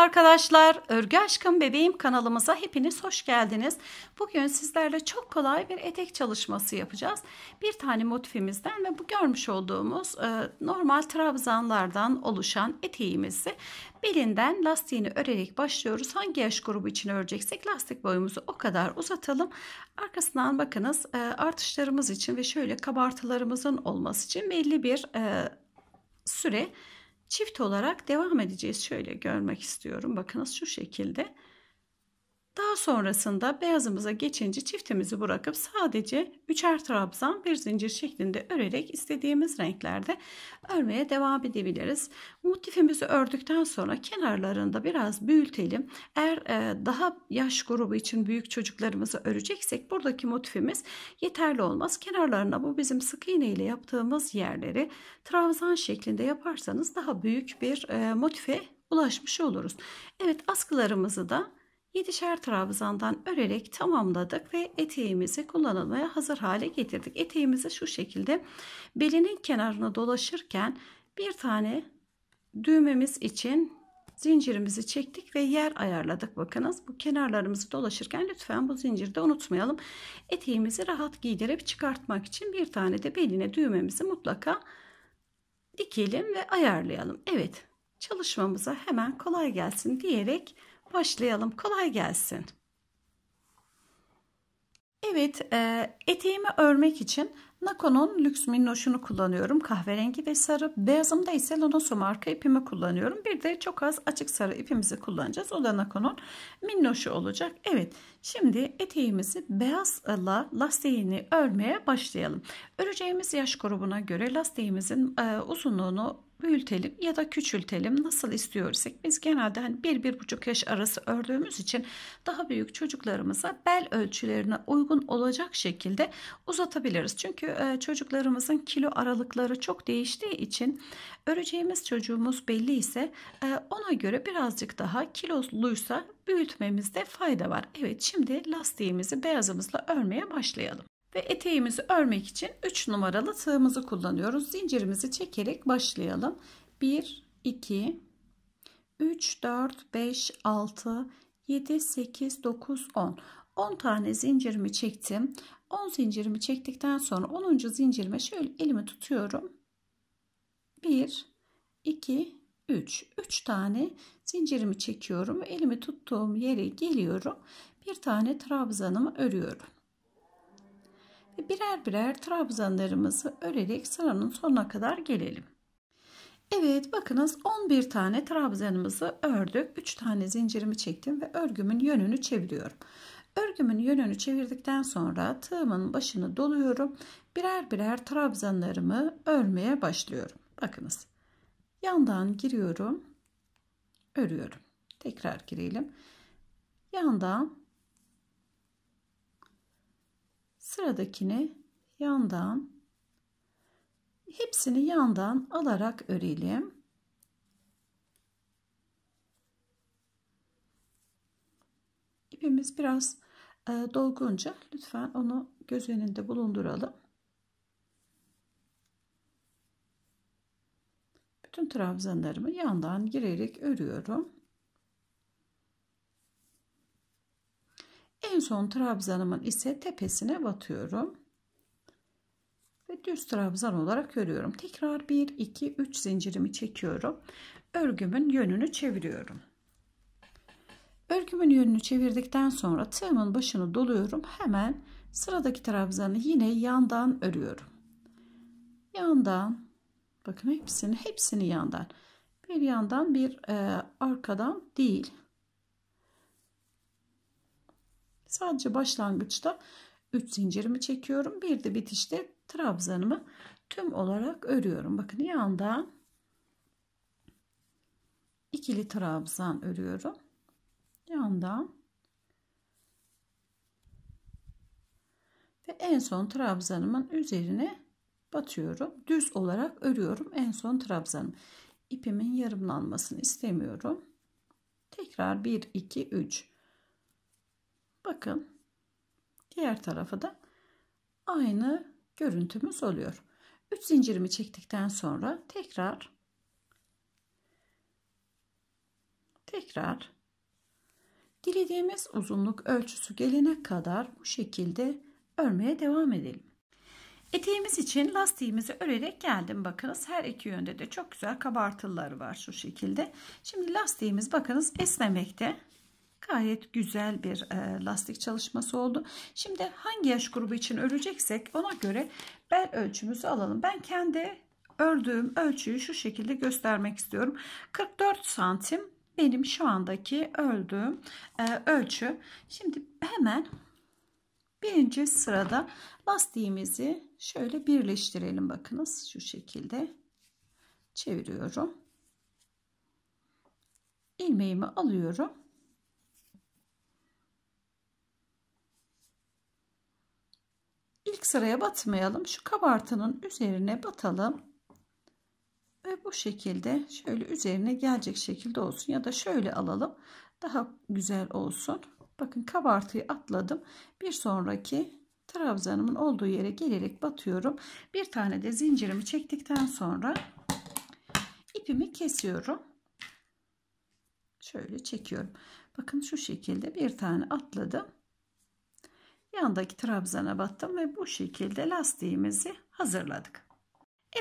arkadaşlar. Örgü Aşkım Bebeğim kanalımıza hepiniz hoş geldiniz. Bugün sizlerle çok kolay bir etek çalışması yapacağız. Bir tane motifimizden ve bu görmüş olduğumuz e, normal trabzanlardan oluşan eteğimizi belinden lastiğini örerek başlıyoruz. Hangi yaş grubu için öreceksek lastik boyumuzu o kadar uzatalım. Arkasından bakınız e, artışlarımız için ve şöyle kabartılarımızın olması için belli bir e, süre çift olarak devam edeceğiz. Şöyle görmek istiyorum. Bakınız şu şekilde. Daha sonrasında beyazımıza geçince çiftimizi bırakıp sadece üçer trabzan bir zincir şeklinde örerek istediğimiz renklerde örmeye devam edebiliriz. Motifimizi ördükten sonra kenarlarında biraz büyütelim. Eğer e, daha yaş grubu için büyük çocuklarımızı öreceksek buradaki motifimiz yeterli olmaz. Kenarlarına bu bizim sık iğne ile yaptığımız yerleri trabzan şeklinde yaparsanız daha büyük bir e, motife ulaşmış oluruz. Evet askılarımızı da 7'şer trabzandan örerek tamamladık ve eteğimizi kullanılmaya hazır hale getirdik. Eteğimizi şu şekilde belinin kenarına dolaşırken bir tane düğmemiz için zincirimizi çektik ve yer ayarladık. Bakınız bu kenarlarımızı dolaşırken lütfen bu zinciri de unutmayalım. Eteğimizi rahat giydirip çıkartmak için bir tane de beline düğmemizi mutlaka dikelim ve ayarlayalım. Evet çalışmamıza hemen kolay gelsin diyerek başlayalım. Kolay gelsin. Evet, e, eteğimi örmek için Nako'nun Lüks Minnoş'unu kullanıyorum. Kahverengi ve sarı. Beyazımda ise Lonoso marka ipimi kullanıyorum. Bir de çok az açık sarı ipimizi kullanacağız. O da Nako'nun Minnoş'u olacak. Evet, şimdi eteğimizi beyazla lastiğini örmeye başlayalım. Öreceğimiz yaş grubuna göre lastiğimizin e, uzunluğunu büyütelim ya da küçültelim nasıl istiyorsak biz genelde hani 1-1,5 yaş arası ördüğümüz için daha büyük çocuklarımıza bel ölçülerine uygun olacak şekilde uzatabiliriz. Çünkü e, çocuklarımızın kilo aralıkları çok değiştiği için öreceğimiz çocuğumuz belli ise e, ona göre birazcık daha kiloluysa büyütmemizde fayda var. Evet şimdi lastiğimizi beyazımızla örmeye başlayalım. Ve eteğimizi örmek için 3 numaralı tığımızı kullanıyoruz. Zincirimizi çekerek başlayalım. 1, 2, 3, 4, 5, 6, 7, 8, 9, 10. 10 tane zincirimi çektim. 10 zincirimi çektikten sonra 10. zincirime şöyle elimi tutuyorum. 1, 2, 3. 3 tane zincirimi çekiyorum. Elimi tuttuğum yere geliyorum. Bir tane trabzanımı örüyorum birer birer trabzanlarımızı örerek sıranın sonuna kadar gelelim. Evet bakınız 11 tane trabzanımızı ördük. 3 tane zincirimi çektim ve örgümün yönünü çeviriyorum. Örgümün yönünü çevirdikten sonra tığımın başını doluyorum. Birer birer trabzanlarımı örmeye başlıyorum. Bakınız yandan giriyorum örüyorum. Tekrar girelim. Yandan Sıradakini yandan hepsini yandan alarak örelim. İpimiz biraz e, dolgunca lütfen onu göz önünde bulunduralım. Bütün trabzanlarımı yandan girerek örüyorum. En son trabzanımın ise tepesine batıyorum. Ve düz trabzan olarak örüyorum. Tekrar 1, 2, 3 zincirimi çekiyorum. Örgümün yönünü çeviriyorum. Örgümün yönünü çevirdikten sonra tığımın başını doluyorum. Hemen sıradaki trabzanı yine yandan örüyorum. Yandan bakın hepsini hepsini yandan bir yandan bir e, arkadan değil Sadece başlangıçta 3 zincirimi çekiyorum. Bir de bitişte trabzanımı tüm olarak örüyorum. Bakın yandan ikili trabzan örüyorum. Yandan ve en son trabzanımın üzerine batıyorum. Düz olarak örüyorum en son trabzanım. ipimin yarımlanmasını istemiyorum. Tekrar 1 2 3 Bakın diğer tarafı da aynı görüntümüz oluyor. 3 zincirimi çektikten sonra tekrar tekrar dilediğimiz uzunluk ölçüsü gelene kadar bu şekilde örmeye devam edelim. Eteğimiz için lastiğimizi örerek geldim. Bakınız her iki yönde de çok güzel kabartılar var şu şekilde. Şimdi lastiğimiz bakınız esnemekte gayet güzel bir e, lastik çalışması oldu. Şimdi hangi yaş grubu için öreceksek ona göre bel ölçümüzü alalım. Ben kendi ördüğüm ölçüyü şu şekilde göstermek istiyorum. 44 santim benim şu andaki ördüğüm e, ölçü. Şimdi hemen birinci sırada lastiğimizi şöyle birleştirelim. Bakınız şu şekilde çeviriyorum. ilmeğimi alıyorum İlk sıraya batmayalım. Şu kabartının üzerine batalım. Ve bu şekilde şöyle üzerine gelecek şekilde olsun. Ya da şöyle alalım. Daha güzel olsun. Bakın kabartıyı atladım. Bir sonraki trabzanımın olduğu yere gelerek batıyorum. Bir tane de zincirimi çektikten sonra ipimi kesiyorum. Şöyle çekiyorum. Bakın şu şekilde bir tane atladım yandaki trabzana battım ve bu şekilde lastiğimizi hazırladık.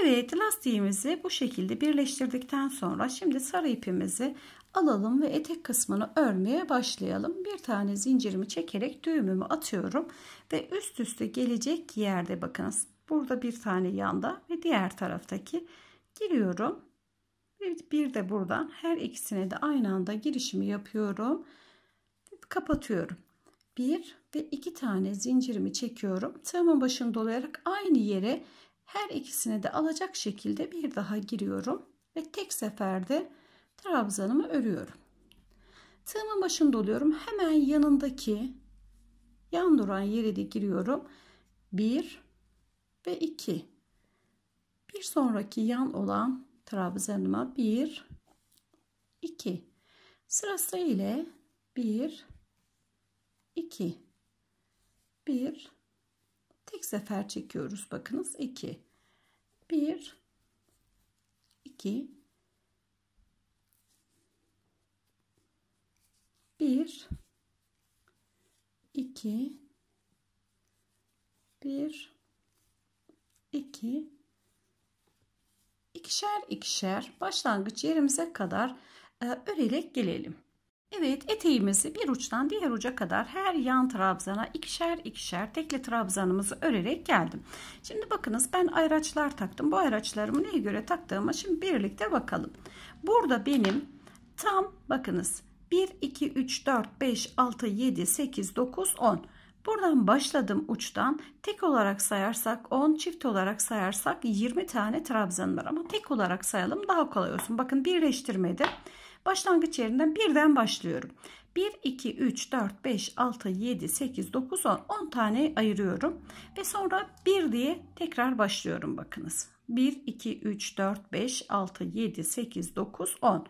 Evet lastiğimizi bu şekilde birleştirdikten sonra şimdi sarı ipimizi alalım ve etek kısmını örmeye başlayalım. Bir tane zincirimi çekerek düğümümü atıyorum ve üst üste gelecek yerde bakınız. Burada bir tane yanda ve diğer taraftaki giriyorum. bir de buradan her ikisine de aynı anda girişimi yapıyorum. Kapatıyorum. 1 ve 2 tane zincirimi çekiyorum. Tığımın başını dolayarak aynı yere her ikisini de alacak şekilde bir daha giriyorum ve tek seferde trabzanımı örüyorum. Tığımın başını doluyorum. Hemen yanındaki yan duran yere de giriyorum. 1 ve 2. Bir sonraki yan olan trabzanıma 1 2 sırasıyla sıra ile 2 1 tek sefer çekiyoruz bakınız 2 1 2 1 2 1 2 ikişer ikişer başlangıç yerimize kadar e, örerek gelelim. Evet eteğimizi bir uçtan diğer uca kadar her yan trabzana ikişer ikişer tekli trabzanımızı örerek geldim. Şimdi bakınız ben ayraçlar taktım. Bu ayraçlarımı neye göre taktığımı şimdi birlikte bakalım. Burada benim tam bakınız 1, 2, 3, 4, 5, 6, 7, 8, 9, 10. Buradan başladım uçtan. Tek olarak sayarsak 10, çift olarak sayarsak 20 tane trabzan var. Ama tek olarak sayalım daha kolay olsun. Bakın birleştirmede Başlangıç yerinden birden başlıyorum. 1, 2, 3, 4, 5, 6, 7, 8, 9, 10. 10 tane ayırıyorum. Ve sonra 1 diye tekrar başlıyorum bakınız. 1, 2, 3, 4, 5, 6, 7, 8, 9, 10.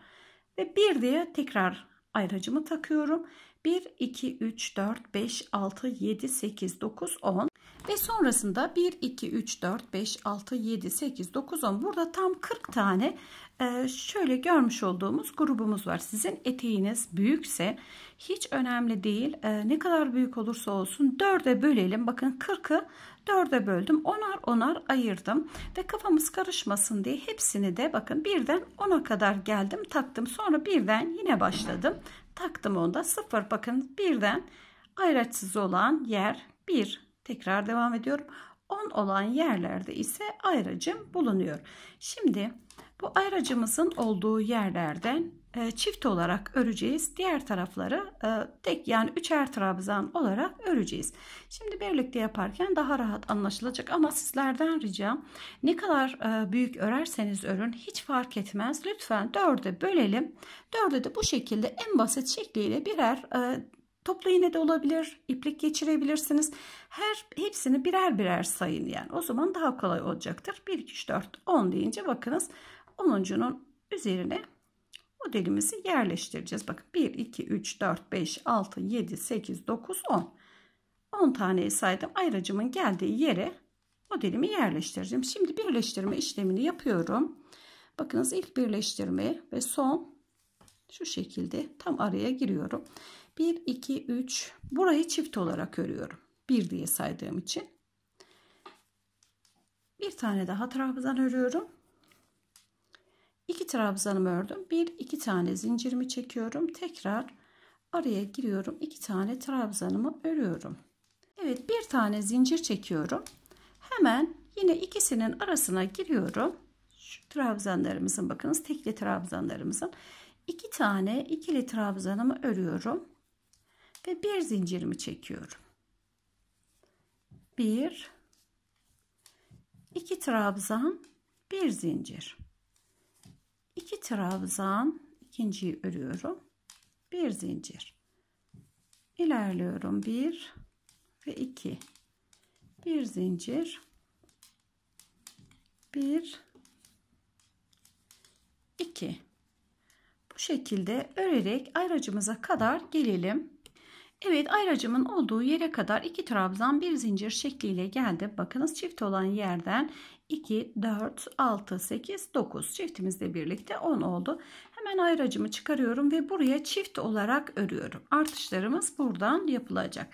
Ve 1 diye tekrar ayracımı takıyorum. 1, 2, 3, 4, 5, 6, 7, 8, 9, 10 ve sonrasında 1, 2, 3, 4, 5, 6, 7, 8, 9, 10 burada tam 40 tane ee, şöyle görmüş olduğumuz grubumuz var. Sizin eteğiniz büyükse hiç önemli değil. Ee, ne kadar büyük olursa olsun 4'e bölelim. Bakın 40'ı 4'e böldüm. Onar onar ayırdım. Ve kafamız karışmasın diye hepsini de bakın birden 10'a kadar geldim taktım. Sonra birden yine başladım. Taktım onda 0 bakın birden ayraçsız olan yer 1. Tekrar devam ediyorum. 10 olan yerlerde ise ayracım bulunuyor. Şimdi bu ayracımızın olduğu yerlerden e, çift olarak öreceğiz. Diğer tarafları e, tek yani üçer trabzan olarak öreceğiz. Şimdi birlikte yaparken daha rahat anlaşılacak ama sizlerden ricam ne kadar e, büyük örerseniz örün hiç fark etmez. Lütfen dörde bölelim. Dörde de bu şekilde en basit şekliyle birer e, Toplu iğne de olabilir, iplik geçirebilirsiniz. Her hepsini birer birer sayın yani. O zaman daha kolay olacaktır. 1 2 3 4 10 deyince bakınız onuncunun üzerine modelimizi yerleştireceğiz. Bakın 1, 2, 3, 4, 5, 6, 7, 8, 9, 10. 10 taneyi saydım. Ayracımın geldiği yere modelimi yerleştireceğim. Şimdi birleştirme işlemini yapıyorum. Bakınız ilk birleştirme ve son şu şekilde tam araya giriyorum. 1, 2, 3. Burayı çift olarak örüyorum. 1 diye saydığım için. Bir tane daha trabzan örüyorum. 2 trabzanımı ördüm. 1 2 tane zincirimi çekiyorum. Tekrar araya giriyorum. 2 tane trabzanımı örüyorum. Evet, bir tane zincir çekiyorum. Hemen yine ikisinin arasına giriyorum. Şu trabzanlarımızın bakınız tekli trabzanlarımızın iki tane ikili trabzanımı örüyorum ve bir zincirimi çekiyorum. Bir, iki trabzan, bir zincir. 2 trabzan ikinciyi örüyorum. Bir zincir. İlerliyorum bir ve iki. Bir zincir. Bir. iki. Bu şekilde örerek ayracımıza kadar gelelim. Evet ayracımın olduğu yere kadar iki trabzan bir zincir şekliyle geldi. Bakınız çift olan yerden 2, 4, 6, 8, 9 çiftimizle birlikte 10 oldu. Hemen ayracımı çıkarıyorum ve buraya çift olarak örüyorum. Artışlarımız buradan yapılacak.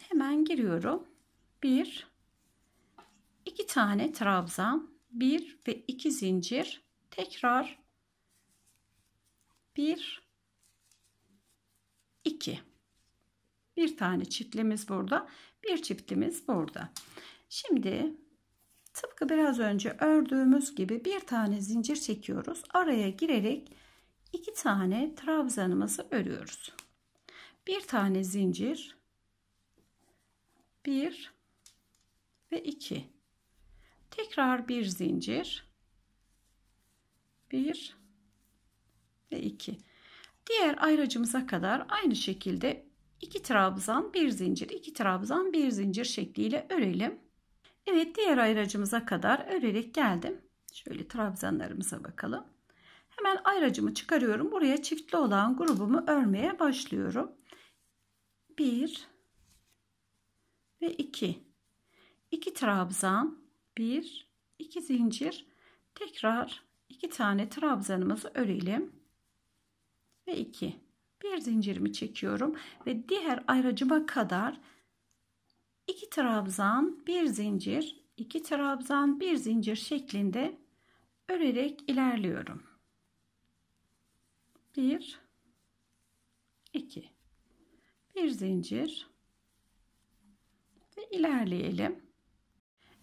Hemen giriyorum. 1, 2 tane trabzan, 1 ve 2 zincir, tekrar 1, 2. Bir tane çiftimiz burada, bir çiftimiz burada. Şimdi Tıpkı biraz önce ördüğümüz gibi bir tane zincir çekiyoruz. Araya girerek iki tane trabzanımızı örüyoruz. Bir tane zincir. Bir ve iki. Tekrar bir zincir. Bir ve iki. Diğer ayracımıza kadar aynı şekilde iki trabzan, bir zincir, iki trabzan, bir zincir şekliyle örelim. Evet diğer ayracımıza kadar örerek geldim. Şöyle trabzanlarımıza bakalım. Hemen ayracımı çıkarıyorum. Buraya çiftli olan grubumu örmeye başlıyorum. 1 ve 2. 2 trabzan, 1, 2 zincir. Tekrar 2 tane trabzanımızı örelim. Ve 2. Bir zincirimi çekiyorum ve diğer ayracıma kadar 2 trabzan, bir zincir, 2 trabzan, bir zincir şeklinde örerek ilerliyorum. 1 2 bir zincir ve ilerleyelim.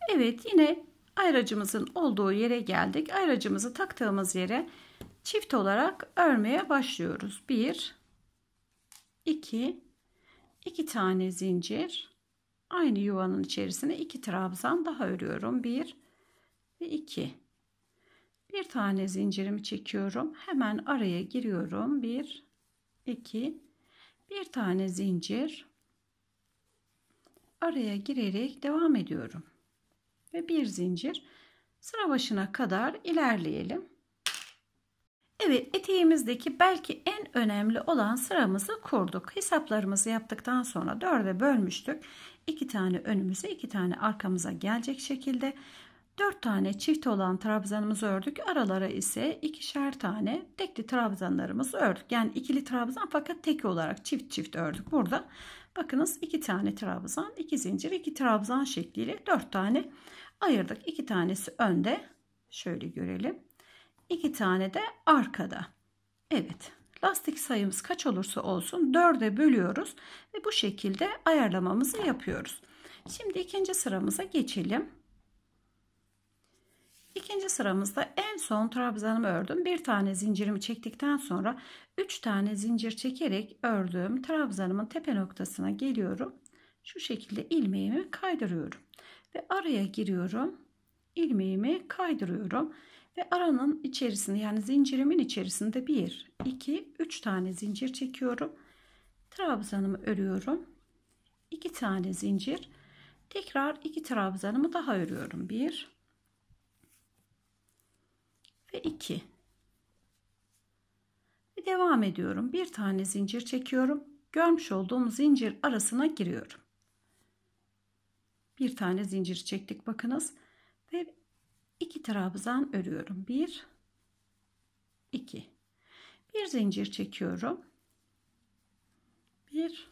Evet yine ayracımızın olduğu yere geldik. Ayracımızı taktığımız yere çift olarak örmeye başlıyoruz. 1 2 2 tane zincir Aynı yuvanın içerisine iki trabzan daha örüyorum. Bir ve iki. Bir tane zincirimi çekiyorum. Hemen araya giriyorum. Bir, iki. Bir tane zincir. Araya girerek devam ediyorum. Ve bir zincir sıra başına kadar ilerleyelim. Evet eteğimizdeki belki en önemli olan sıramızı kurduk. Hesaplarımızı yaptıktan sonra dörde bölmüştük. İki tane önümüze iki tane arkamıza gelecek şekilde dört tane çift olan trabzanımızı ördük. Aralara ise ikişer tane tekli trabzanlarımızı ördük. Yani ikili trabzan fakat tek olarak çift çift ördük burada. Bakınız iki tane trabzan, iki zincir, iki trabzan şekliyle dört tane ayırdık. İki tanesi önde. Şöyle görelim. 2 tane de arkada. Evet lastik sayımız kaç olursa olsun 4'e bölüyoruz ve bu şekilde ayarlamamızı yapıyoruz. Şimdi ikinci sıramıza geçelim. İkinci sıramızda en son trabzanımı ördüm. Bir tane zincirimi çektikten sonra 3 tane zincir çekerek ördüğüm trabzanımın tepe noktasına geliyorum. Şu şekilde ilmeğimi kaydırıyorum ve araya giriyorum. ilmeğimi kaydırıyorum ve aranın içerisinde yani zincirimin içerisinde 1, 2, 3 tane zincir çekiyorum. Trabzanımı örüyorum. 2 tane zincir. Tekrar 2 trabzanımı daha örüyorum. 1 ve 2. Ve devam ediyorum. Bir tane zincir çekiyorum. Görmüş olduğum zincir arasına giriyorum. Bir tane zincir çektik bakınız. Ve 2 trabzan örüyorum. 1 2 bir zincir çekiyorum. 1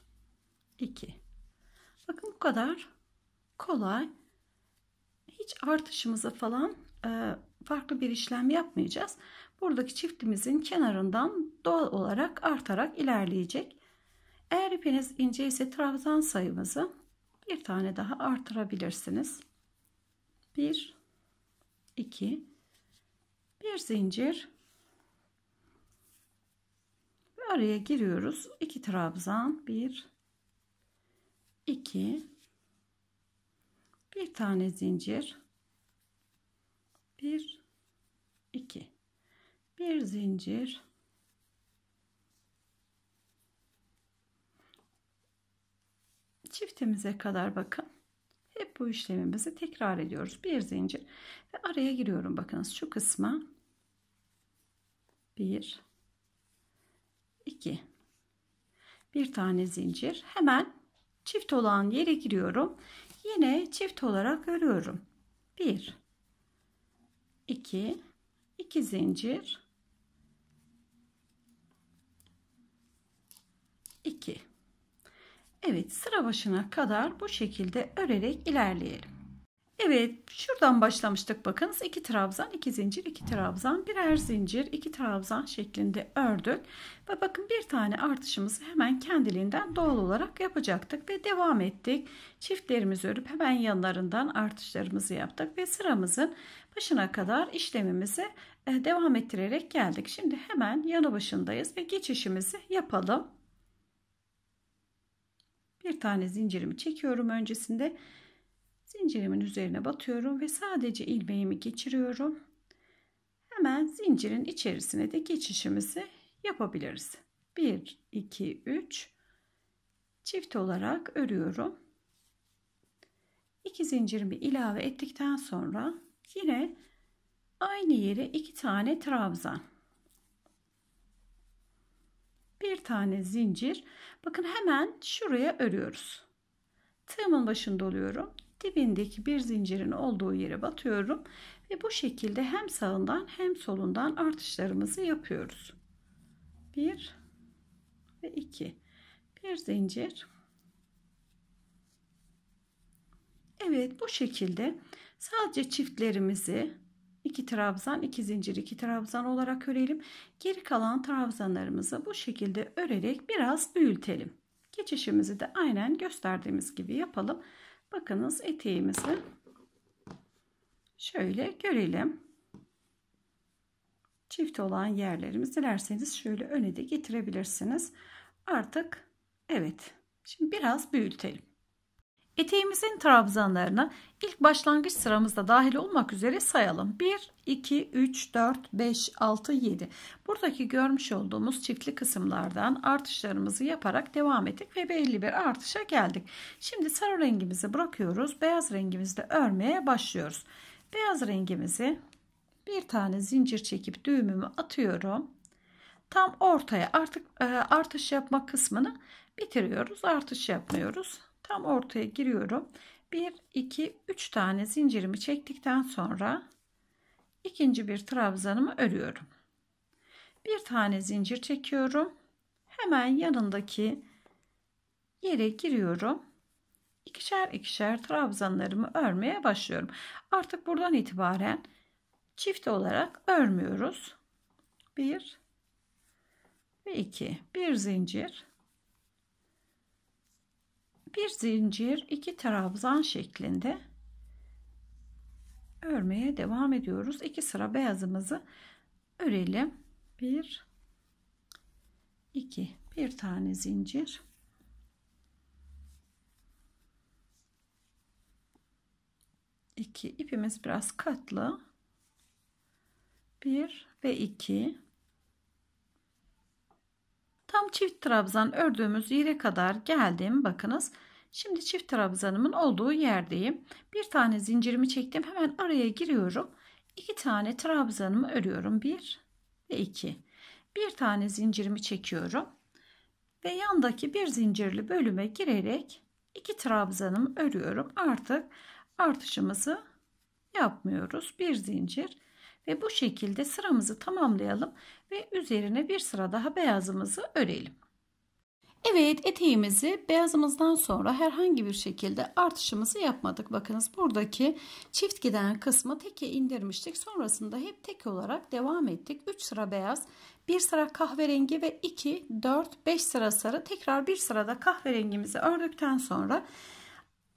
2 Bakın bu kadar kolay. Hiç artışımızı falan e, farklı bir işlem yapmayacağız. Buradaki çiftimizin kenarından doğal olarak artarak ilerleyecek. Eğer ipiniz ince ise trabzan sayımızı bir tane daha artırabilirsiniz. 1 2 bir zincir ve araya giriyoruz iki trabzan 1 2 bir tane zincir 1 2 bir zincir çiftimize kadar bakın hep bu işlemimizi tekrar ediyoruz. Bir zincir ve araya giriyorum. Bakınız şu kısma bir iki bir tane zincir. Hemen çift olan yere giriyorum. Yine çift olarak örüyorum. bir iki iki zincir 2 Evet sıra başına kadar bu şekilde örerek ilerleyelim. Evet şuradan başlamıştık bakınız. 2 trabzan, 2 zincir, 2 trabzan, birer zincir, 2 trabzan şeklinde ördük. Ve bakın bir tane artışımızı hemen kendiliğinden doğal olarak yapacaktık ve devam ettik. Çiftlerimizi örüp hemen yanlarından artışlarımızı yaptık ve sıramızın başına kadar işlemimizi e, devam ettirerek geldik. Şimdi hemen yanı başındayız ve geçişimizi yapalım. Bir tane zincirimi çekiyorum öncesinde. Zincirimin üzerine batıyorum ve sadece ilmeğimi geçiriyorum. Hemen zincirin içerisine de geçişimizi yapabiliriz. 1, 2, 3 çift olarak örüyorum. 2 zincirimi ilave ettikten sonra yine aynı yere iki tane trabzan bir tane zincir. Bakın hemen şuraya örüyoruz. Tığımın başında oluyorum. Dibindeki bir zincirin olduğu yere batıyorum. Ve bu şekilde hem sağından hem solundan artışlarımızı yapıyoruz. 1 ve 2. Bir zincir. Evet bu şekilde sadece çiftlerimizi 2 trabzan, 2 zincir, 2 trabzan olarak örelim. Geri kalan trabzanlarımızı bu şekilde örerek biraz büyütelim. Geçişimizi de aynen gösterdiğimiz gibi yapalım. Bakınız eteğimizi şöyle görelim. Çift olan yerlerimiz dilerseniz şöyle öne de getirebilirsiniz. Artık evet şimdi biraz büyütelim. Eteğimizin trabzanlarını ilk başlangıç sıramızda dahil olmak üzere sayalım. 1, 2, 3, 4, 5, 6, 7. Buradaki görmüş olduğumuz çiftli kısımlardan artışlarımızı yaparak devam ettik ve belli bir artışa geldik. Şimdi sarı rengimizi bırakıyoruz. Beyaz rengimizi örmeye başlıyoruz. Beyaz rengimizi bir tane zincir çekip düğümümü atıyorum. Tam ortaya artık e, artış yapma kısmını bitiriyoruz. Artış yapmıyoruz Tam ortaya giriyorum. 1, 2, 3 tane zincirimi çektikten sonra ikinci bir trabzanımı örüyorum. Bir tane zincir çekiyorum. Hemen yanındaki yere giriyorum. İkişer ikişer trabzanlarımı örmeye başlıyorum. Artık buradan itibaren çift olarak örmüyoruz. 1 ve 2. Bir zincir bir zincir iki trabzan şeklinde örmeye devam ediyoruz. İki sıra beyazımızı örelim. Bir, iki, bir tane zincir. iki ipimiz biraz katlı. bir ve iki. Tam çift trabzan ördüğümüz yere kadar geldim. Bakınız Şimdi çift trabzanımın olduğu yerdeyim. Bir tane zincirimi çektim. Hemen araya giriyorum. İki tane trabzanımı örüyorum. Bir ve iki. Bir tane zincirimi çekiyorum. Ve yandaki bir zincirli bölüme girerek iki trabzanımı örüyorum. Artık artışımızı yapmıyoruz. Bir zincir ve bu şekilde sıramızı tamamlayalım ve üzerine bir sıra daha beyazımızı örelim. Evet eteğimizi beyazımızdan sonra herhangi bir şekilde artışımızı yapmadık. Bakınız buradaki çift giden kısmı teke indirmiştik. Sonrasında hep tek olarak devam ettik. 3 sıra beyaz, 1 sıra kahverengi ve 2, 4, 5 sıra sarı. Tekrar 1 sırada kahverengimizi ördükten sonra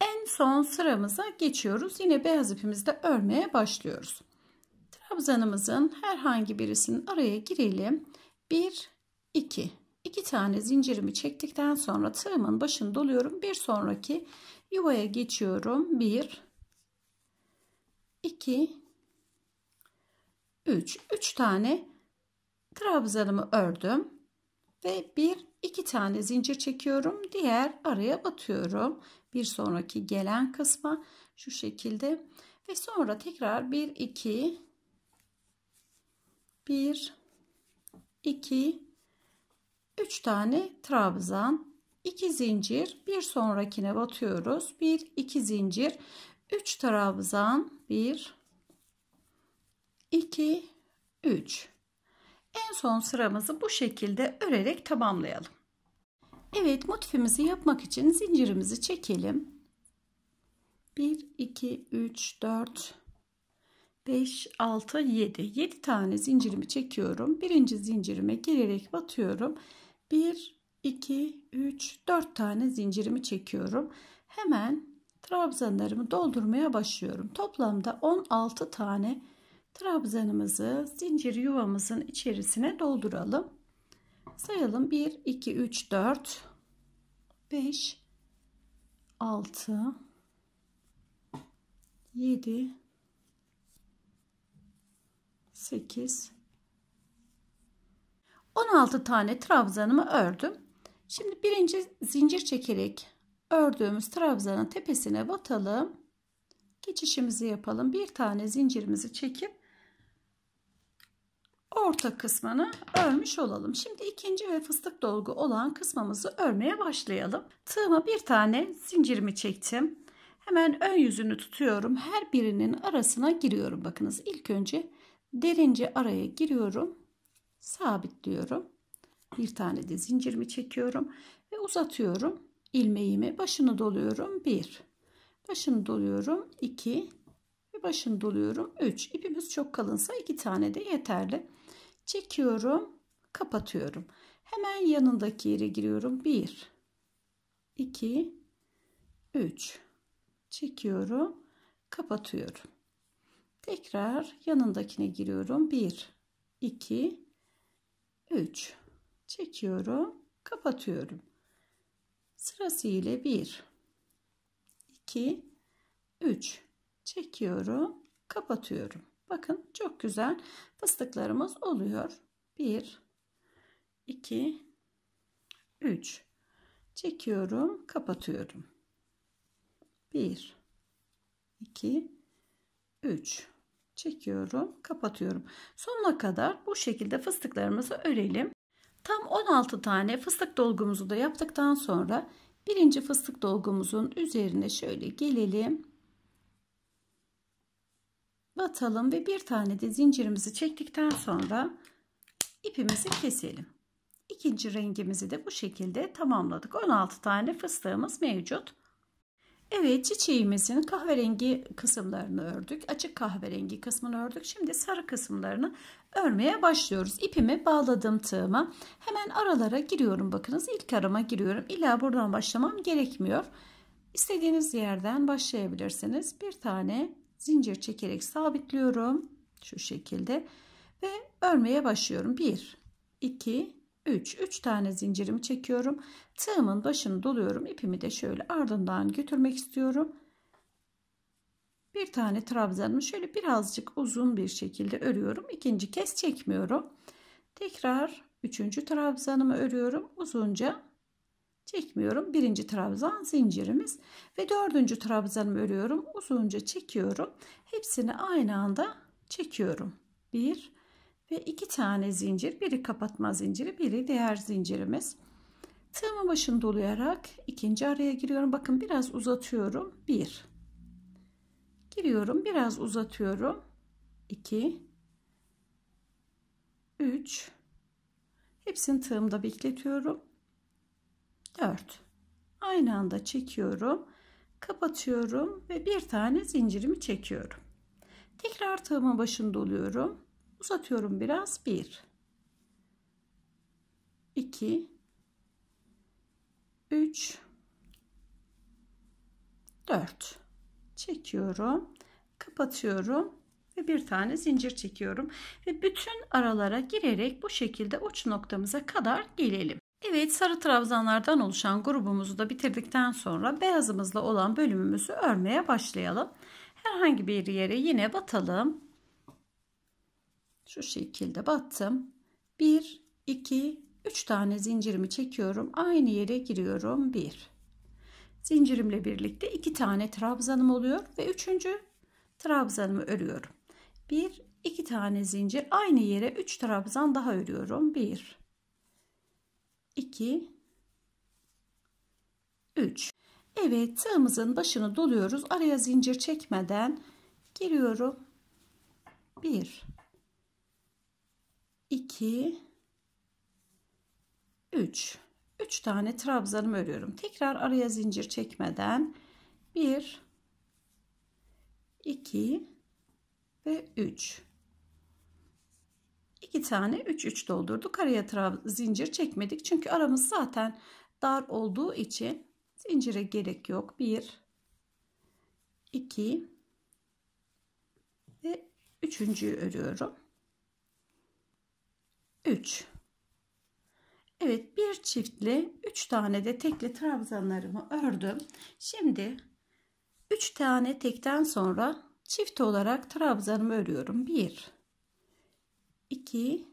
en son sıramıza geçiyoruz. Yine beyaz ipimizde örmeye başlıyoruz. Trabzanımızın herhangi birisinin araya girelim. 1, 2, 2 tane zincirimi çektikten sonra tığımın başını doluyorum. Bir sonraki yuvaya geçiyorum. 1 2 3 3 tane trabzanımı ördüm ve bir iki tane zincir çekiyorum diğer araya batıyorum bir sonraki gelen kısma şu şekilde ve sonra tekrar bir iki bir iki 3 tane trabzan 2 zincir bir sonrakine batıyoruz 1 2 zincir 3 trabzan 1 2 3 en son sıramızı bu şekilde örerek tamamlayalım Evet motifimizi yapmak için zincirimizi çekelim 1 2 3 4 5 6 7 7 tane zincirimi çekiyorum birinci zincirime girerek batıyorum 1, 2, 3, 4 tane zincirimi çekiyorum. Hemen trabzanlarımı doldurmaya başlıyorum. Toplamda 16 tane trabzanımızı zincir yuvamızın içerisine dolduralım. Sayalım 1, 2, 3, 4, 5, 6, 7, 8, 16 tane trabzanımı ördüm. Şimdi birinci zincir çekerek ördüğümüz trabzanın tepesine batalım. Geçişimizi yapalım. Bir tane zincirimizi çekip orta kısmını örmüş olalım. Şimdi ikinci ve fıstık dolgu olan kısmımızı örmeye başlayalım. Tığıma bir tane zincirimi çektim. Hemen ön yüzünü tutuyorum. Her birinin arasına giriyorum. Bakınız ilk önce derince araya giriyorum sabitliyorum. Bir tane de zincirimi çekiyorum ve uzatıyorum ilmeğimi. Başını doluyorum 1. Başını doluyorum 2 ve başını doluyorum 3. İpimiz çok kalınsa 2 tane de yeterli. Çekiyorum, kapatıyorum. Hemen yanındaki yere giriyorum. 1 2 3 çekiyorum, kapatıyorum. Tekrar yanındakine giriyorum. 1 2 3 çekiyorum kapatıyorum sırasıyla 1 2 3 çekiyorum kapatıyorum bakın çok güzel fıstıklarımız oluyor 1 2 3 çekiyorum kapatıyorum 1 2 3 çekiyorum kapatıyorum sonuna kadar bu şekilde fıstıklarımızı örelim tam 16 tane fıstık dolgumuzu da yaptıktan sonra birinci fıstık dolgumuzun üzerine şöyle gelelim batalım ve bir tane de zincirimizi çektikten sonra ipimizi keselim ikinci rengimizi de bu şekilde tamamladık 16 tane fıstığımız mevcut Evet çiçeğimizin kahverengi kısımlarını ördük. Açık kahverengi kısmını ördük. Şimdi sarı kısımlarını örmeye başlıyoruz. İpimi bağladım tığıma. Hemen aralara giriyorum bakınız. ilk arama giriyorum. İlla buradan başlamam gerekmiyor. İstediğiniz yerden başlayabilirsiniz. Bir tane zincir çekerek sabitliyorum. Şu şekilde. Ve örmeye başlıyorum. 1, 2, 3 3 tane zincirimi çekiyorum tığımın başını doluyorum ipimi de şöyle ardından götürmek istiyorum bir tane trabzanımı şöyle birazcık uzun bir şekilde örüyorum ikinci kez çekmiyorum tekrar üçüncü trabzanımı örüyorum uzunca çekmiyorum birinci trabzan zincirimiz ve dördüncü trabzanımı örüyorum uzunca çekiyorum hepsini aynı anda çekiyorum 1 ve iki tane zincir biri kapatma zinciri biri diğer zincirimiz tığımın başını dolayarak ikinci araya giriyorum bakın biraz uzatıyorum bir giriyorum biraz uzatıyorum 2 3 hepsini tığımda bekletiyorum 4 aynı anda çekiyorum kapatıyorum ve bir tane zincirimi çekiyorum tekrar tığımın başını doluyorum Uzatıyorum biraz. 1 2 3 4 çekiyorum. Kapatıyorum ve bir tane zincir çekiyorum ve bütün aralara girerek bu şekilde uç noktamıza kadar gelelim. Evet sarı trabzanlardan oluşan grubumuzu da bitirdikten sonra beyazımızla olan bölümümüzü örmeye başlayalım. Herhangi bir yere yine batalım şu şekilde battım. 1, 2, 3 tane zincirimi çekiyorum. Aynı yere giriyorum. 1. Zincirimle birlikte 2 tane trabzanım oluyor ve 3. trabzanımı örüyorum. 1, 2 tane zincir aynı yere 3 trabzan daha örüyorum. 1, 2, 3. Evet tığımızın başını doluyoruz. Araya zincir çekmeden giriyorum. 1 2 3 3 tane trabzanımı örüyorum. Tekrar araya zincir çekmeden 1 2 ve 3 2 tane 3 3 doldurduk. Araya trab zincir çekmedik. Çünkü aramız zaten dar olduğu için zincire gerek yok. 1 2 ve üçüncüyü örüyorum. 3. Evet bir çiftli 3 tane de tekli trabzanlarımı ördüm. Şimdi 3 tane tekten sonra çift olarak trabzanımı örüyorum. 1 2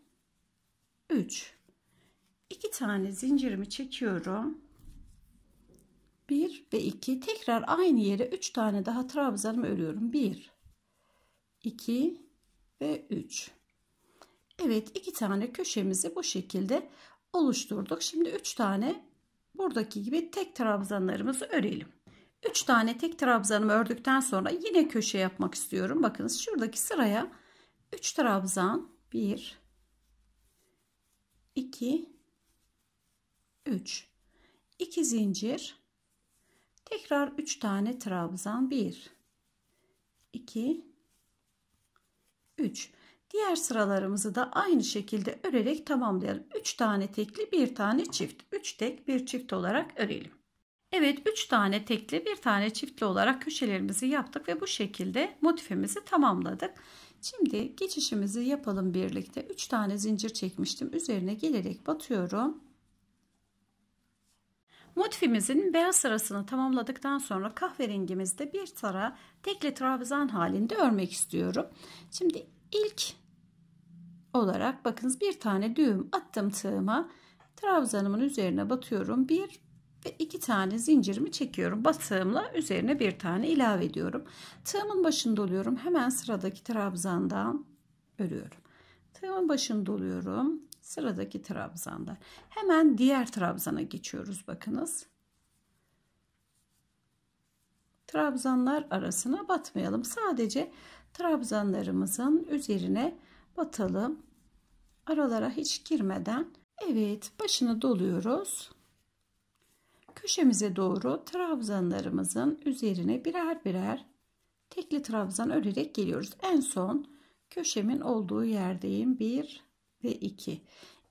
3 2 tane zincirimi çekiyorum. 1 ve 2 tekrar aynı yere 3 tane daha trabzanımı örüyorum. 1 2 ve 3 Evet iki tane köşemizi bu şekilde oluşturduk. Şimdi üç tane buradaki gibi tek trabzanlarımızı örelim. Üç tane tek trabzanımı ördükten sonra yine köşe yapmak istiyorum. Bakınız şuradaki sıraya üç trabzan bir, iki, üç. 2 zincir tekrar üç tane trabzan 1 2 üç. Diğer sıralarımızı da aynı şekilde örerek tamamlayalım. 3 tane tekli, 1 tane çift. 3 tek, 1 çift olarak örelim. Evet 3 tane tekli, 1 tane çiftli olarak köşelerimizi yaptık ve bu şekilde motifimizi tamamladık. Şimdi geçişimizi yapalım birlikte. 3 tane zincir çekmiştim. Üzerine gelerek batıyorum. Motifimizin beyaz sırasını tamamladıktan sonra kahverengimizde bir sıra tekli trabzan halinde örmek istiyorum. Şimdi İlk olarak bakınız bir tane düğüm attım tığıma. Trabzanımın üzerine batıyorum. Bir ve iki tane zincirimi çekiyorum. Batığımla üzerine bir tane ilave ediyorum. Tığımın başını doluyorum. Hemen sıradaki trabzandan örüyorum. Tığımın başını doluyorum. Sıradaki trabzanda. Hemen diğer trabzana geçiyoruz bakınız. Trabzanlar arasına batmayalım. Sadece trabzanlarımızın üzerine batalım. Aralara hiç girmeden. Evet başını doluyoruz. Köşemize doğru trabzanlarımızın üzerine birer birer tekli trabzan örerek geliyoruz. En son köşemin olduğu yerdeyim. 1 ve 2.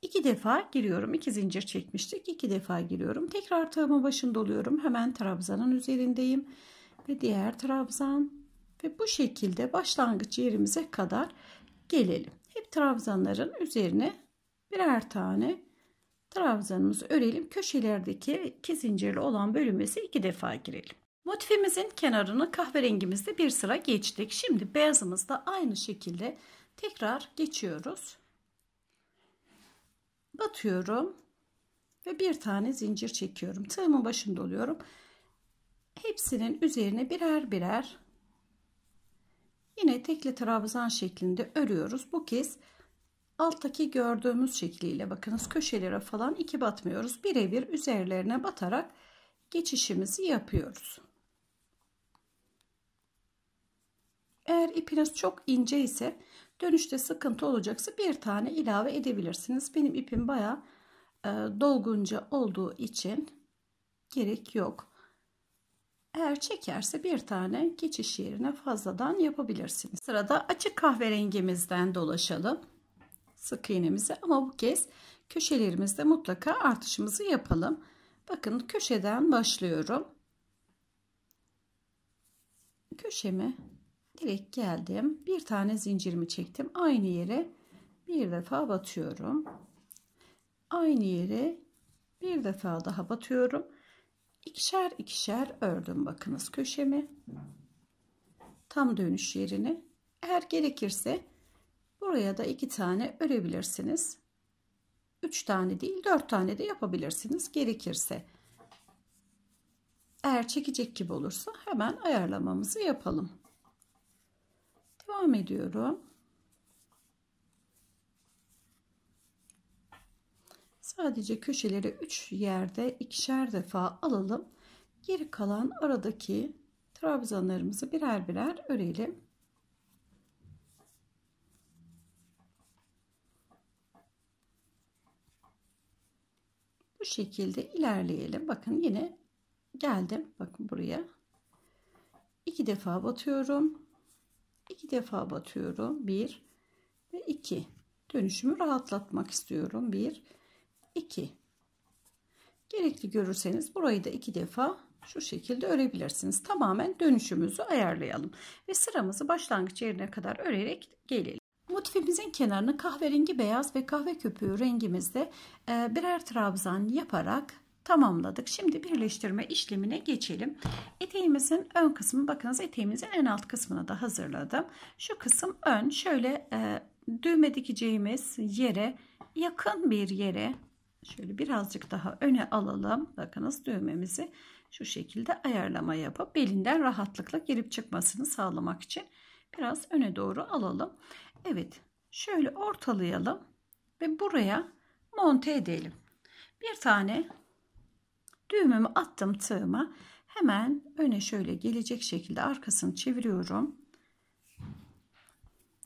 2 defa giriyorum. 2 zincir çekmiştik. 2 defa giriyorum. Tekrar tığımın başını doluyorum. Hemen trabzanın üzerindeyim. Ve diğer trabzan ve bu şekilde başlangıç yerimize kadar gelelim. Hep trabzanların üzerine birer tane trabzanımızı örelim. Köşelerdeki iki zincirli olan bölümümüze iki defa girelim. Motifimizin kenarını kahverengimizde bir sıra geçtik. Şimdi beyazımızda aynı şekilde tekrar geçiyoruz. Batıyorum ve bir tane zincir çekiyorum. Tığımın başında oluyorum. Hepsinin üzerine birer birer Yine tekli trabzan şeklinde örüyoruz. Bu kez alttaki gördüğümüz şekliyle bakınız köşelere falan iki batmıyoruz. Birebir üzerlerine batarak geçişimizi yapıyoruz. Eğer ipiniz çok ince ise dönüşte sıkıntı olacaksa bir tane ilave edebilirsiniz. Benim ipim baya e, dolgunca olduğu için gerek yok. Eğer çekerse bir tane geçiş yerine fazladan yapabilirsiniz. Sırada açık kahverengimizden dolaşalım. Sık iğnemizi ama bu kez köşelerimizde mutlaka artışımızı yapalım. Bakın köşeden başlıyorum. Köşemi direkt geldim. Bir tane zincirimi çektim. Aynı yere bir defa batıyorum. Aynı yere bir defa daha batıyorum ikişer ikişer ördüm bakınız köşemi tam dönüş yerini eğer gerekirse buraya da iki tane örebilirsiniz üç tane değil dört tane de yapabilirsiniz gerekirse eğer çekecek gibi olursa hemen ayarlamamızı yapalım devam ediyorum Sadece köşeleri 3 yerde ikişer defa alalım. Geri kalan aradaki trabzanlarımızı birer birer örelim. Bu şekilde ilerleyelim. Bakın yine geldim. Bakın buraya. 2 defa batıyorum. 2 defa batıyorum. 1 ve 2. Dönüşümü rahatlatmak istiyorum. 1 2 gerekli görürseniz burayı da iki defa şu şekilde örebilirsiniz tamamen dönüşümüzü ayarlayalım ve sıramızı başlangıç yerine kadar örerek gelelim motifimizin kenarını kahverengi beyaz ve kahve köpüğü rengimizde e, birer trabzan yaparak tamamladık. Şimdi birleştirme işlemine geçelim. Eteğimizin ön kısmı bakınız eteğimizin en alt kısmını da hazırladım. Şu kısım ön şöyle e, düğme dikeceğimiz yere yakın bir yere Şöyle birazcık daha öne alalım. Bakınız düğmemizi şu şekilde ayarlama yapıp belinden rahatlıkla girip çıkmasını sağlamak için biraz öne doğru alalım. Evet şöyle ortalayalım ve buraya monte edelim. Bir tane düğümümü attım tığıma. Hemen öne şöyle gelecek şekilde arkasını çeviriyorum.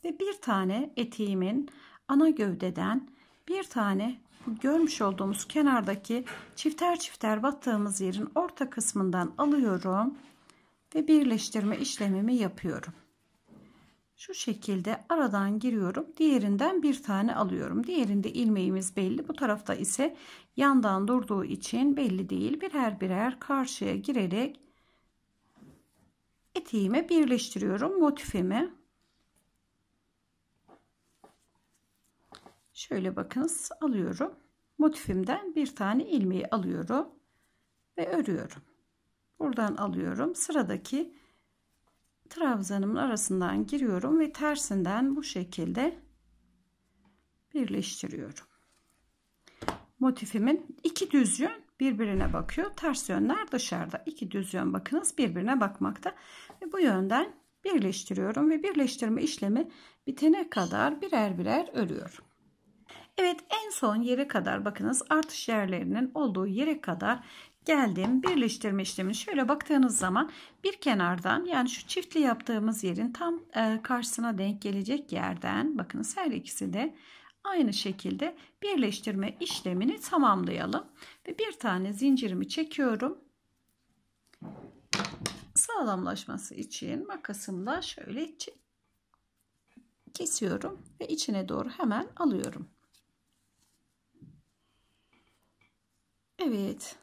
Ve bir tane eteğimin ana gövdeden bir tane görmüş olduğumuz kenardaki çifter çifter battığımız yerin orta kısmından alıyorum ve birleştirme işlemimi yapıyorum. Şu şekilde aradan giriyorum. Diğerinden bir tane alıyorum. Diğerinde ilmeğimiz belli. Bu tarafta ise yandan durduğu için belli değil. Birer birer karşıya girerek etiğime birleştiriyorum motifimi. Şöyle bakınız alıyorum. Motifimden bir tane ilmeği alıyorum ve örüyorum. Buradan alıyorum. Sıradaki trabzanımın arasından giriyorum ve tersinden bu şekilde birleştiriyorum. Motifimin iki düz yön birbirine bakıyor. Ters yönler dışarıda. İki düz yön bakınız birbirine bakmakta. Ve bu yönden birleştiriyorum ve birleştirme işlemi bitene kadar birer birer örüyorum. Evet en son yere kadar bakınız artış yerlerinin olduğu yere kadar geldim. Birleştirme işlemini şöyle baktığınız zaman bir kenardan yani şu çiftli yaptığımız yerin tam e, karşısına denk gelecek yerden bakınız her ikisi de aynı şekilde birleştirme işlemini tamamlayalım. Ve bir tane zincirimi çekiyorum. Sağlamlaşması için makasımla şöyle kesiyorum ve içine doğru hemen alıyorum. Evet.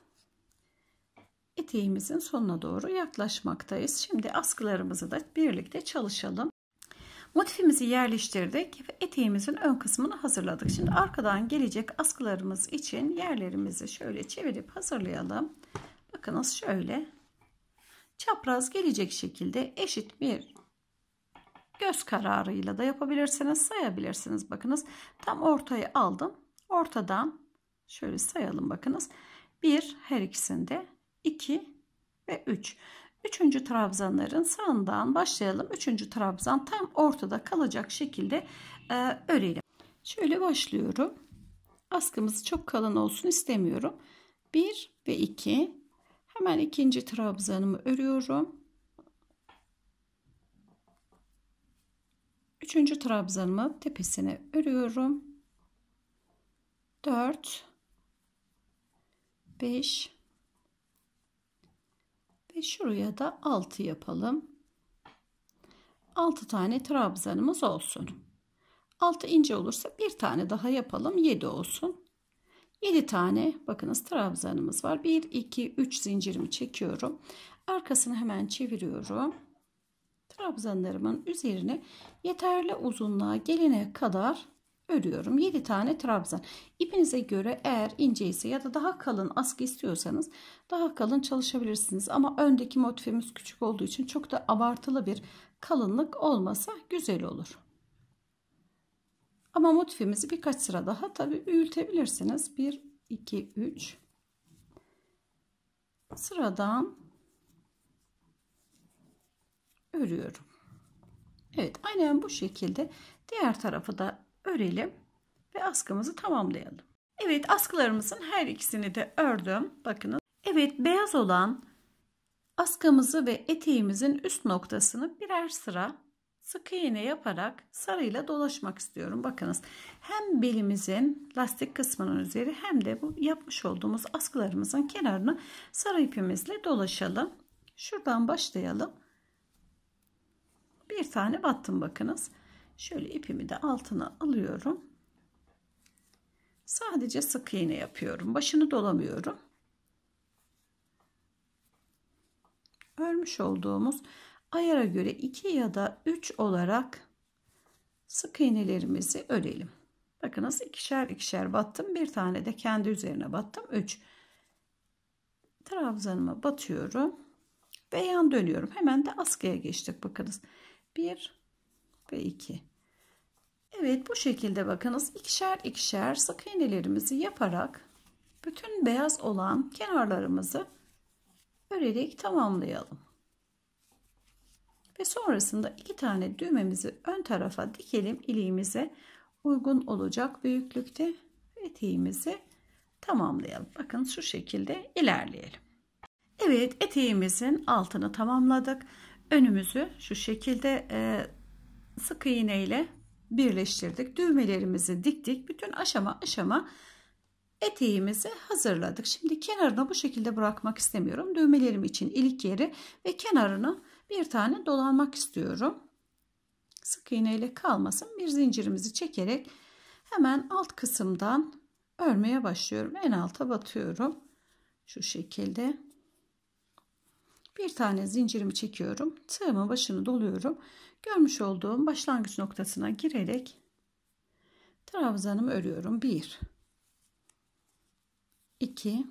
Eteğimizin sonuna doğru yaklaşmaktayız. Şimdi askılarımızı da birlikte çalışalım. Motifimizi yerleştirdik ve eteğimizin ön kısmını hazırladık. Şimdi arkadan gelecek askılarımız için yerlerimizi şöyle çevirip hazırlayalım. Bakınız şöyle çapraz gelecek şekilde eşit bir göz kararıyla da yapabilirsiniz sayabilirsiniz bakınız tam ortayı aldım ortadan şöyle sayalım bakınız 1 her ikisinde 2 ve 3. Üçüncü trabzanların sağından başlayalım. Üçüncü trabzan tam ortada kalacak şekilde e, örelim. Şöyle başlıyorum. Askımız çok kalın olsun istemiyorum. 1 ve 2 hemen ikinci trabzanımı örüyorum. Üçüncü trabzanımı tepesine örüyorum. 4 5 ve şuraya da 6 yapalım. 6 tane trabzanımız olsun. 6 ince olursa bir tane daha yapalım 7 olsun. 7 tane bakınız trabzanımız var. 1 2 3 zincirimi çekiyorum. Arkasını hemen çeviriyorum. Trabzanlarımın üzerine yeterli uzunluğa gelene kadar örüyorum. 7 tane trabzan. ipinize göre eğer ince ise ya da daha kalın askı istiyorsanız daha kalın çalışabilirsiniz. Ama öndeki motifimiz küçük olduğu için çok da abartılı bir kalınlık olmasa güzel olur. Ama motifimizi birkaç sıra daha tabi büyütebilirsiniz. 1, 2, 3. Sıradan örüyorum. Evet aynen bu şekilde diğer tarafı da örelim ve askımızı tamamlayalım. Evet askılarımızın her ikisini de ördüm. Bakınız. Evet beyaz olan askımızı ve eteğimizin üst noktasını birer sıra sık iğne yaparak sarıyla dolaşmak istiyorum. Bakınız hem belimizin lastik kısmının üzeri hem de bu yapmış olduğumuz askılarımızın kenarını sarı ipimizle dolaşalım. Şuradan başlayalım. Bir tane battım bakınız. Şöyle ipimi de altına alıyorum. Sadece sık iğne yapıyorum. Başını dolamıyorum. Örmüş olduğumuz ayara göre 2 ya da 3 olarak sık iğnelerimizi örelim. Bakınız ikişer ikişer battım. Bir tane de kendi üzerine battım. 3. Trabzanıma batıyorum. Ve yan dönüyorum. Hemen de askıya geçtik. Bakınız. 1 ve 2. Evet bu şekilde bakınız ikişer ikişer sık iğnelerimizi yaparak bütün beyaz olan kenarlarımızı örerek tamamlayalım. Ve sonrasında iki tane düğmemizi ön tarafa dikelim iliğimize uygun olacak büyüklükte eteğimizi tamamlayalım. Bakın şu şekilde ilerleyelim. Evet eteğimizin altını tamamladık. Önümüzü şu şekilde e, sık iğne ile birleştirdik. Düğmelerimizi diktik. Bütün aşama aşama eteğimizi hazırladık. Şimdi kenarını bu şekilde bırakmak istemiyorum. Düğmelerim için ilik yeri ve kenarını bir tane dolanmak istiyorum. Sık iğne ile kalmasın. Bir zincirimizi çekerek hemen alt kısımdan örmeye başlıyorum. En alta batıyorum. Şu şekilde. Bir tane zincirimi çekiyorum. Tığımın başını doluyorum görmüş olduğum başlangıç noktasına girerek trabzanımı örüyorum. 1 2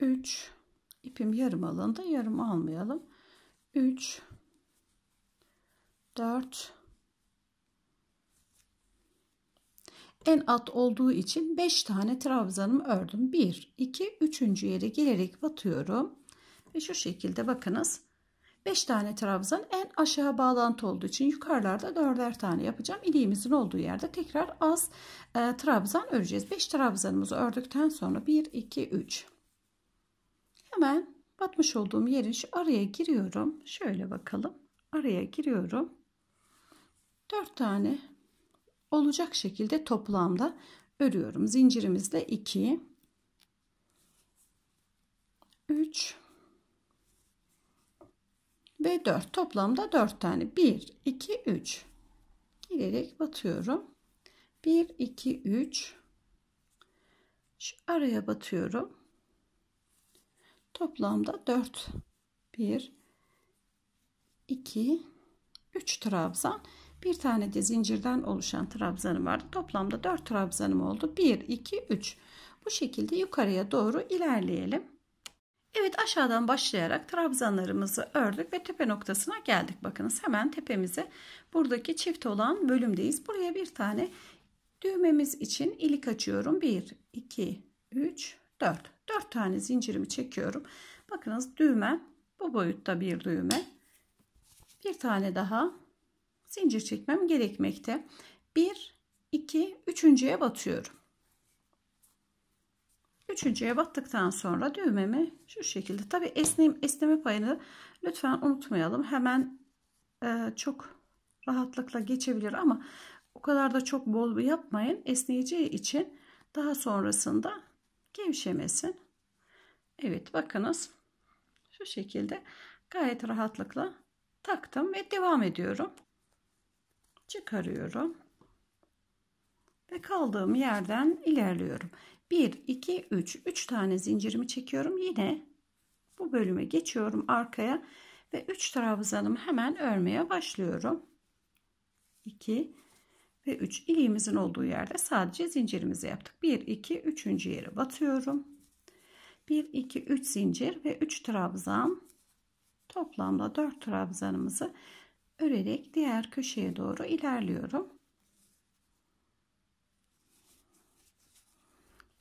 3 ipim yarım alanda yarım almayalım. 3 4 en alt olduğu için 5 tane trabzanımı ördüm. 1 2 3. yere gelerek batıyorum. Ve şu şekilde bakınız 5 tane trabzan en aşağı bağlantı olduğu için yukarılarda 4'er tane yapacağım. İliğimizin olduğu yerde tekrar az e, trabzan öreceğiz. 5 trabzanımızı ördükten sonra 1 2 3 hemen batmış olduğum yerin şu araya giriyorum. Şöyle bakalım. Araya giriyorum. 4 tane olacak şekilde toplamda örüyorum. Zincirimizde 2 3 ve 4. Toplamda 4 tane. 1, 2, 3. Girerek batıyorum. 1, 2, 3. Şu araya batıyorum. Toplamda 4. 1, 2, 3 trabzan. Bir tane de zincirden oluşan trabzanım vardı. Toplamda 4 trabzanım oldu. 1, 2, 3. Bu şekilde yukarıya doğru ilerleyelim. Evet aşağıdan başlayarak trabzanlarımızı ördük ve tepe noktasına geldik. Bakınız hemen tepemize buradaki çift olan bölümdeyiz. Buraya bir tane düğmemiz için ilik açıyorum. 1, 2, 3, 4. 4 tane zincirimi çekiyorum. Bakınız düğmem bu boyutta bir düğme. Bir tane daha zincir çekmem gerekmekte. 1, 2, 3.ye batıyorum. Üçüncüye battıktan sonra düğmemi şu şekilde. Tabi esneyim, esneme payını lütfen unutmayalım. Hemen e, çok rahatlıkla geçebilir ama o kadar da çok bol yapmayın. Esneyeceği için daha sonrasında gevşemesin. Evet bakınız şu şekilde gayet rahatlıkla taktım ve devam ediyorum. Çıkarıyorum ve kaldığım yerden ilerliyorum. 1, 2, 3. 3 tane zincirimi çekiyorum. Yine bu bölüme geçiyorum arkaya ve 3 trabzanımı hemen örmeye başlıyorum. 2 ve 3 iliğimizin olduğu yerde sadece zincirimizi yaptık. 1, 2, 3. yere batıyorum. 1, 2, 3 zincir ve 3 trabzan toplamda 4 trabzanımızı örerek diğer köşeye doğru ilerliyorum.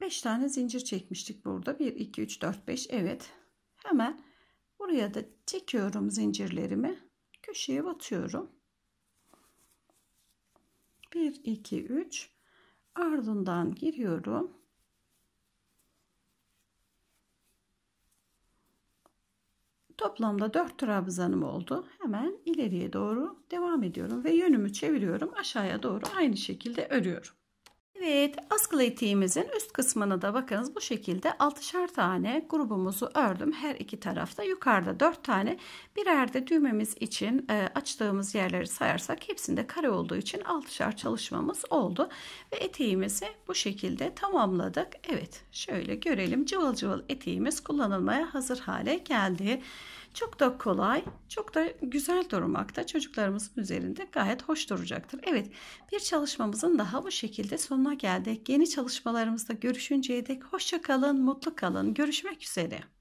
5 tane zincir çekmiştik burada. 1, 2, 3, 4, 5. Evet. Hemen buraya da çekiyorum zincirlerimi. Köşeye batıyorum. 1, 2, 3. Ardından giriyorum. Toplamda 4 trabzanım oldu. Hemen ileriye doğru devam ediyorum ve yönümü çeviriyorum. Aşağıya doğru aynı şekilde örüyorum. Evet askılı eteğimizin üst kısmını da bakınız bu şekilde 6'şar tane grubumuzu ördüm her iki tarafta yukarıda 4 tane birer de düğmemiz için e, açtığımız yerleri sayarsak hepsinde kare olduğu için 6'şar çalışmamız oldu ve eteğimizi bu şekilde tamamladık Evet şöyle görelim cıvıl cıvıl eteğimiz kullanılmaya hazır hale geldi. Çok da kolay, çok da güzel durmakta. Çocuklarımızın üzerinde gayet hoş duracaktır. Evet, bir çalışmamızın daha bu şekilde sonuna geldik. Yeni çalışmalarımızda görüşünceye dek hoşça kalın, mutlu kalın. Görüşmek üzere.